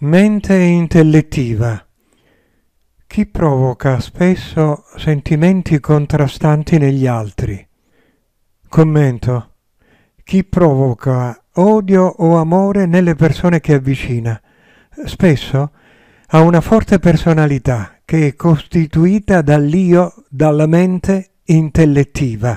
Mente intellettiva. Chi provoca spesso sentimenti contrastanti negli altri. Commento. Chi provoca odio o amore nelle persone che avvicina. Spesso ha una forte personalità che è costituita dall'io, dalla mente intellettiva.